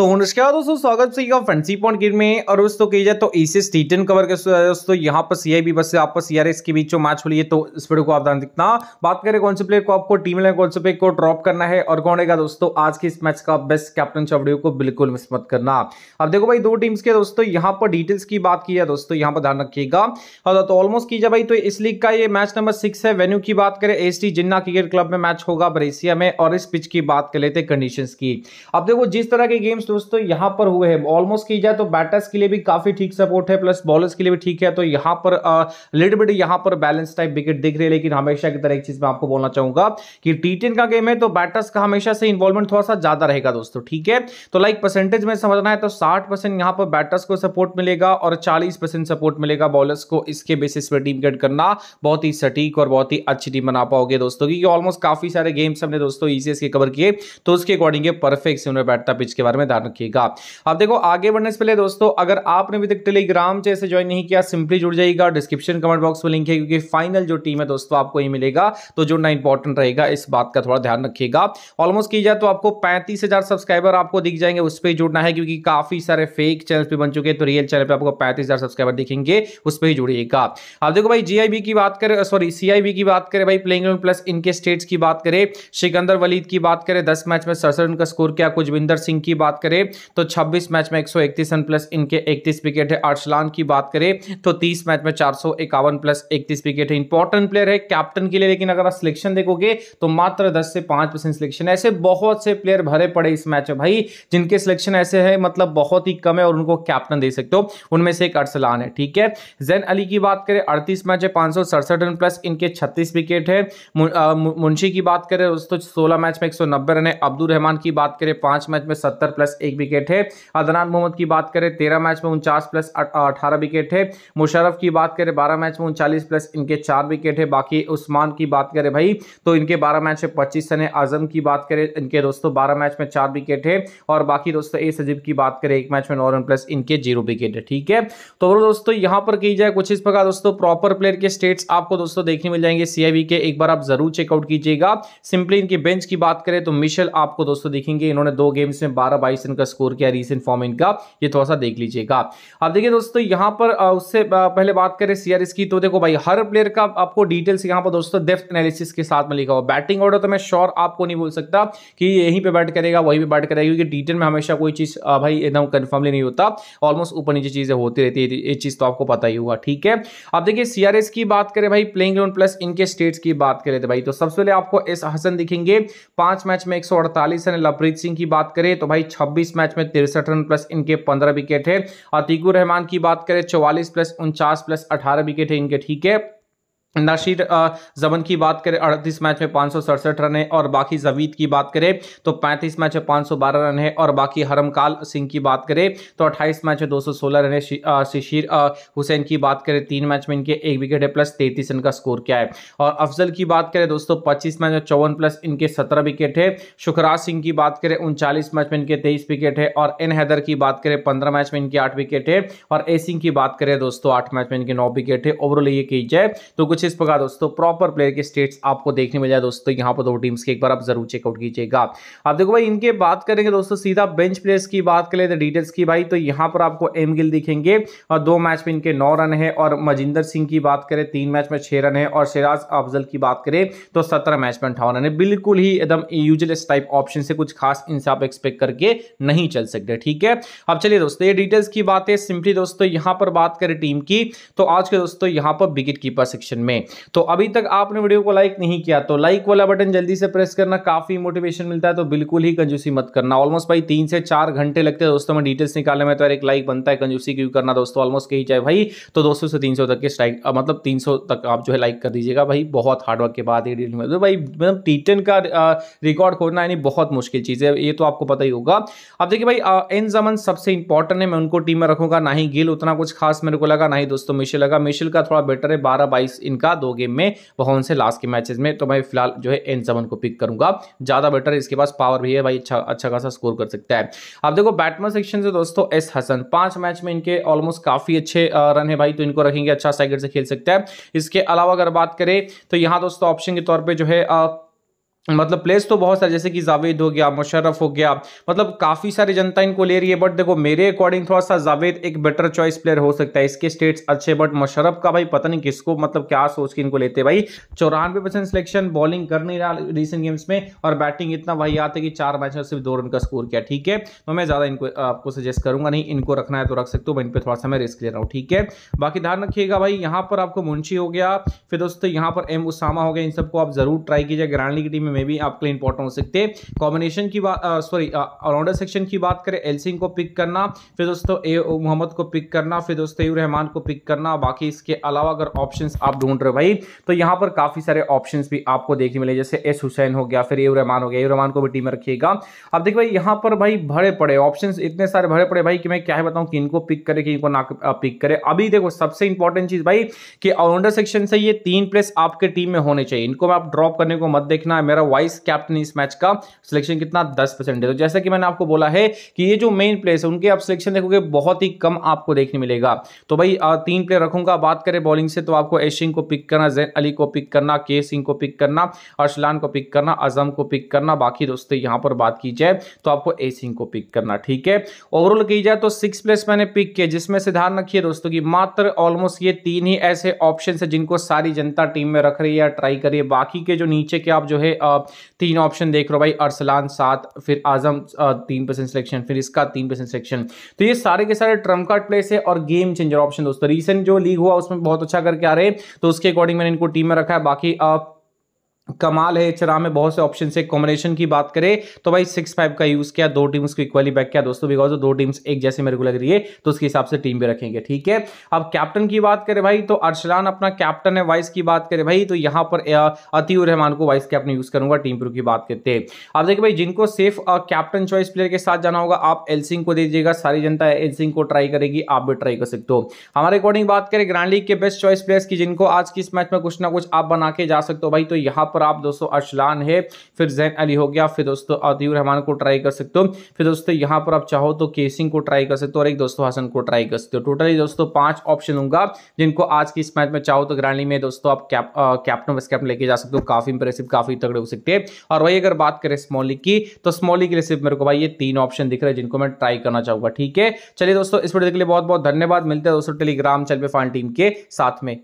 तो नमस्कार दोस्तों स्वागत का फ्रेंडसी पॉइंट गिर में और दोस्तों कही जाए तो टी टेन कवर के दोस्तों यहाँ पर सी सीआईबी बस आपको एस के बीच मैच हो रही है तो इस वीडियो को आप ध्यान दिखना बात करें कौन से प्लेयर को आपको टीम में कौन से प्लेयर को ड्रॉप करना है और कौन रहेगा दोस्तों आज के इस मैच का बेस्ट कैप्टन वीडियो को बिल्कुल मिस मत करना अब देखो भाई दो टीम्स के दोस्तों यहाँ पर डिटेल्स की बात की जाए दोस्तों यहाँ पर ध्यान रखिएगा और ऑलमोस्ट तो की जाए भाई तो इस लीग का ये मैच नंबर सिक्स है वेन्यू की बात करें एस जिन्ना क्रिकेट क्लब में मैच होगा बरेसिया में और इस पिच की बात कर लेते कंडीशन की अब देखो जिस तरह के गेम्स दोस्तों यहां पर हुए हैं ऑलमोस्ट की जाए तो बैटर्स के लिए भी काफी ठीक सपोर्ट है प्लस बॉलर्स के लिए भी ठीक है तो यहां पर लिट बिट यहां पर बैलेंस टाइप विकेट दिख रही है लेकिन हमेशा की तरह एक चीज मैं आपको बोलना चाहूंगा कि टी का गेम है तो बैटर्स का हमेशा से इन्वॉल्वमेंट थोड़ा सा ज्यादा रहेगा दोस्तों ठीक है तो लाइक परसेंटेज में समझना है तो साठ परसेंट यहां पर बैटर्स को सपोर्ट मिलेगा और चालीस परसेंट सपोर्ट मिलेगा बॉलर्स को इसके बेसिस पर टीम गेट करना बहुत ही सटीक और बहुत ही अच्छी टीम बना पाओगे दोस्तों क्योंकि ऑलमोस्ट काफी सारे गेम्स हमने दोस्तों ईसीएस के कवर किए तो उसके अकॉर्डिंग परफेक्ट से उन्हें बैठता पिच के बारे में ध्यान रखिएगा अब देखो आगे बढ़ने से पहले दोस्तों अगर आपने अभी तक टेलीग्राम से ज्वाइन नहीं किया सिंपली जुड़ जाएगा डिस्क्रिप्शन कमेंट बॉक्स में लिंक है क्योंकि फाइनल जो टीम है दोस्तों आपको ही मिलेगा तो जुड़ना इंपॉर्टेंट रहेगा इस बात का थोड़ा ध्यान रखिएगा ऑलमोस्ट की जाए तो आपको पैंतीस सब्सक्राइबर आपको दिख जाएंगे उस पर जुड़ना है क्योंकि काफी सारे फेक चैनल भी बन चुके हैं तो रियल चैनल पर आपको पैंतीस सब्सक्राइबर दिखेंगे उस पर ही जुड़िएगा अब देखो भाई जीआईबी की बात करें सॉरी सीआईबी की बात करें भाई प्लेइंग प्लस इनके स्टेट्स की बात करें सिकंदर वलीद की बात करें दस मैच में सड़सठ का स्कोर किया कुजविंदर सिंह की बात करें तो 26 मैच में 131 रन प्लस इनके 31 विकेट है अर्सलान की बात करें तो 30 मैच में चार प्लस 31 विकेट है इंपॉर्टेंट प्लेयर है कैप्टन के लिए लेकिन अगर आप सिलेक्शन देखोगे तो मात्र दस से पांच परसेंट सिलेक्शन ऐसे बहुत से प्लेयर भरे पड़े इस मैच में भाई जिनके सिलेक्शन ऐसे है मतलब बहुत ही कम है और उनको कैप्टन दे सकते हो उनमें से एक अर्सलान है ठीक है जैन अली की बात करें अड़तीस मैच है पांच रन प्लस इनके छत्तीस विकेट है मुंशी की बात करें दोस्तों सोलह मैच में एक रन है अब्दुल रहमान की बात करें पांच मैच में सत्तर प्लस प्लस एक विकेट है अदनान मोहम्मद की बात करें तेरह मैच में उनचास प्लस अठारह विकेट है मुशरफ की बात करें बारह मैच में उनचालीस प्लस इनके चार विकेट है बाकी उस्मान की बात करें भाई तो इनके बारह मैच में पच्चीस सन है आजम की बात करें इनके दोस्तों बारह मैच में चार विकेट है और बाकी दोस्तों ए सजीब की बात करें एक मैच में नौ रन प्लस इनके जीरो विकेट है ठीक है तो दोस्तों यहाँ पर की जाए कुछ इस प्रकार दोस्तों प्रॉपर प्लेयर के स्टेट्स आपको दोस्तों देखने मिल जाएंगे सीआईवी के एक बार आप जरूर चेकआउट कीजिएगा सिंपली इनके बेंच की बात करें तो मिशेल आपको दोस्तों देखेंगे इन्होंने दो गेम्स में बारह बाईस बाइसन का स्कोर क्या रीसेंट फॉर्म इनका ये थोड़ा सा देख लीजिएगा अब देखिए दोस्तों यहाँ पर उससे पहले बात करें सीआरएस की तो देखो भाई हर प्लेयर का आपको डिटेल्स यहाँ पर दोस्तों डेफ्थ एनालिसिस के साथ में लिखा हुआ बैटिंग ऑर्डर तो मैं श्योर आपको नहीं बोल सकता कि यहीं पर बैट करेगा वहीं पर बैट करेगा क्योंकि डिटेल में हमेशा कोई चीज़ भाई एकदम कन्फर्मली नहीं होता ऑलमोस्ट ऊपर नीचे चीज़ें होती रहती है ये चीज़ तो आपको पता ही होगा ठीक है अब देखिए सीआरएस की बात करें भाई प्लेइंग इलेवन प्लस इनके स्टेट्स की बात करें तो भाई तो सबसे पहले आपको एस हसन दिखेंगे पांच मैच में एक रन लवप्रीत सिंह की बात करें तो भाई 26 मैच में तिरसठ रन प्लस इनके 15 विकेट है अतीकुर रहमान की बात करें 44 प्लस उनचास प्लस 18 विकेट है इनके ठीक है नशीर जबन की बात करें अड़तीस मैच में पाँच रन है और बाकी जवीद की बात करें तो 35 मैच में 512 रन है और बाकी हरमकाल सिंह की बात करें तो 28 मैच में 216 रन है शिशिर हुसैन की बात करें तीन मैच में इनके एक विकेट है प्लस 33 का स्कोर क्या है और अफजल की बात करें दोस्तों पच्चीस मैच में चौवन प्लस इनके सत्रह विकेट है शुखराज सिंह की बात करें उनचालीस मैच में इनके तेईस विकेट है और एन हैदर की बात करें पंद्रह मैच में इनके आठ विकेट है और ए सिंह की बात करें दोस्तों आठ मैच में इनके नौ विकेट है ओवरऑल ये की जाए तो कुछ कुछ इस प्रकार दोस्तों प्रॉपर प्लेयर के स्टेट्स आपको देखने मिल जाए दोस्तों यहाँ पर दो टीम्स के एक बार आप जरूर चेकआउट कीजिएगा अब देखो भाई इनके बात करेंगे दोस्तों सीधा बेंच प्लेयर्स की बात करें तो डिटेल्स की भाई तो यहाँ पर आपको एम गिल दिखेंगे और दो मैच में इनके नौ रन है और मजिंदर सिंह की बात करें तीन मैच में छह रन है और शेराज अफजल की बात करें तो सत्रह मैच में अठावन रन है बिल्कुल ही एकदम यूजलेस टाइप ऑप्शन से कुछ खास इनसे आप एक्सपेक्ट करके नहीं चल सकते ठीक है अब चलिए दोस्तों ये डिटेल्स की बात है सिंपली दोस्तों यहाँ पर बात करें टीम की तो आज के दोस्तों यहाँ पर विकेट कीपर सेक्शन में में तो अभी तक आपने वीडियो को लाइक नहीं किया तो लाइक वाला बटन जल्दी से प्रेस करना काफ़ी मोटिवेशन मिलता है तो बिल्कुल ही कंजूसी मत करना ऑलमोस्ट भाई तीन से चार घंटे लगते हैं दोस्तों में डिटेल्स निकालने में तो एक लाइक बनता है कंजूसी क्यों करना दोस्तों ऑलमोस्ट कही जाए भाई तो दोस्तों से तीन तक के स्ट्राइक मतलब तीन तक आप जो है लाइक कर दीजिएगा भाई बहुत हार्डवर्क के बाद तो भाई मतलब टी का रिकॉर्ड खोजना यानी बहुत मुश्किल चीज़ है ये तो आपको पता ही होगा अब देखिए भाई एन जमन सबसे इंपॉर्टेंट है मैं उनको टीम में रखूंगा ना ही गिल उतना कुछ खास मेरे को लगा ना ही दोस्तों मिशेल लगा मिशेल का थोड़ा बेटर है बारह बाईस इन इनका दो गेम में वह से लास्ट के मैचेस में तो मैं फिलहाल जो है एन सेवन को पिक करूंगा ज़्यादा बेटर इसके पास पावर भी है भाई अच्छा अच्छा खासा स्कोर कर सकता है अब देखो बैटमैन सेक्शन से दोस्तों एस हसन पांच मैच में इनके ऑलमोस्ट काफ़ी अच्छे रन है भाई तो इनको रखेंगे अच्छा साइकिल से खेल सकता है इसके अलावा अगर बात करें तो यहाँ दोस्तों ऑप्शन के तौर पर जो है मतलब प्लेस तो बहुत सारे जैसे कि जावेद हो गया मुशरफ हो गया मतलब काफ़ी सारी जनता इनको ले रही है बट देखो मेरे अकॉर्डिंग थोड़ा सा जावेद एक बेटर चॉइस प्लेयर हो सकता है इसके स्टेट्स अच्छे बट मुशरफ का भाई पता नहीं किसको मतलब क्या सोच के इनको लेते भाई चौरानवे परसेंट सिलेक्शन बॉलिंग कर नहीं रहा रिसेंट गेम्स में और बैटिंग इतना भाई आता है कि चार मैच में सिर्फ दो रन का स्कोर किया ठीक है तो मैं ज़्यादा इनको आपको सजेस्ट करूंगा नहीं इनको रखना है तो रख सकते हो मैं इन पर थोड़ा सा मैं रिस्क ले रहा हूँ ठीक है बाकी ध्यान रखिएगा भाई यहाँ पर आपको मुंशी हो गया फिर दोस्तों यहाँ पर एम उसामा हो गया इन सबको आप जरूर ट्राई कीजिए ग्रांडली की टीम में में भी आपके लिए इंपॉर्टेंट हो सकते हैं कॉम्बिनेशन की बात सॉरी ऑलराउंडर सेक्शन की बात करें एल सिंह को पिक करना फिर दोस्तों ए मोहम्मद को पिक करना फिर दोस्तों यू रहमान को पिक करना बाकी इसके अलावा अगर ऑप्शन आप ढूंढ रहे हो भाई तो यहाँ पर काफ़ी सारे ऑप्शन भी आपको देखने मिले जैसे एस हुसैन हो गया फिर ए रहमान हो गया ए रहमान को भी टीम में रखिएगा अब देखिए भाई यहाँ पर भाई भरे पड़े ऑप्शन इतने सारे भरे पड़े भाई कि मैं क्या बताऊँ कि इनको पिक करे कि इनको ना पिक करे अभी देखो सबसे इंपॉर्टेंट चीज़ भाई कि ऑलराउंडर सेक्शन से ये तीन प्लेस आपके टीम में होने चाहिए इनको आप ड्रॉप करने को मत देखना है मेरा रहा है वाइस कैप्टन इस मैच का सिलेक्शन कितना दस परसेंट है तो जैसा कि मैंने आपको बोला है कि ये जो मेन प्लेयर्स है उनके आप सिलेक्शन देखोगे बहुत ही कम आपको देखने मिलेगा तो भाई तीन प्लेयर रखूंगा बात करें बॉलिंग से तो आपको एशिंग को पिक करना जैन अली को पिक करना के सिंह को पिक करना अरसलान को पिक करना अजम को पिक करना बाकी दोस्तों यहाँ पर बात की जाए तो आपको ए सिंह को पिक करना ठीक है ओवरऑल की जाए तो सिक्स प्लेयर्स मैंने पिक किया जिसमें से ध्यान रखिए दोस्तों की मात्र ऑलमोस्ट ये तीन ही ऐसे ऑप्शन है जिनको सारी जनता टीम में रख रही है ट्राई करिए बाकी के जो नीचे के आप जो है तीन ऑप्शन देख रहे हो भाई अरसलान सात फिर आजम तीन परसेंट सिलेक्शन फिर इसका तीन परसेंट सिलेक्शन तो ये सारे के सारे ट्रम्प कार्ड प्लेस है और गेम चेंजर ऑप्शन दोस्तों रिसेंट जो लीग हुआ उसमें बहुत अच्छा करके आ रहे तो उसके अकॉर्डिंग मैंने इनको टीम में रखा है बाकी कमाल है चरा में बहुत से ऑप्शन से कॉम्बिनेशन की बात करें तो भाई सिक्स फाइव का यूज किया दो टीम्स को इक्वली बैक किया दोस्तों बिकॉज दो टीम्स एक जैसे मेरे को लग रही है तो उसके हिसाब से टीम भी रखेंगे ठीक है अब कैप्टन की बात करें भाई तो अर्शलान अपना कैप्टन है वाइस की बात करें भाई तो यहां पर अतीउर रहमान को वाइस कैप्टन यूज करूंगा टीम प्रू की बात करते हैं अब देखिए भाई जिनको सिर्फ कैप्टन चॉइस प्लेयर के साथ जाना होगा आप एल सिंह को दे दीजिएगा सारी जनता एल सिंह को ट्राई करेगी आप भी ट्राई कर सकते हो हमारे अकॉर्डिंग बात करें ग्रांड लीग के बेस्ट चॉइस प्लेयर्स की जिनको आज की इस मैच में कुछ ना कुछ आप बना के जा सकते हो भाई तो यहाँ पर आप दोस्तों अशलान है फिर जैन अली हो गया फिर दोस्तों अदीब रहमान को ट्राई कर सकते हो फिर दोस्तों यहाँ पर आप चाहो तो केसिंग को ट्राई कर सकते हो और एक दोस्तों हसन को ट्राई कर सकते हो टोटली दोस्तों पांच ऑप्शन होगा जिनको आज की इस मैच में चाहो तो ग्रांडी में दोस्तों आप कैप्टन वैस कैप्टन लेके जा सकते हो काफी इंप्रेसिव काफी तगड़े हो सकते हैं और वही अगर बात करें स्मॉलिक की तो स्मॉलिक के लिए सिर्फ मेरे को भाई ये तीन ऑप्शन दिख रहे हैं जिनको मैं ट्राई करना चाहूंगा ठीक है चलिए दोस्तों इस वीडियो के लिए बहुत बहुत धन्यवाद मिलते हैं दोस्तों टेलीग्राम चल पे फान टीम के साथ में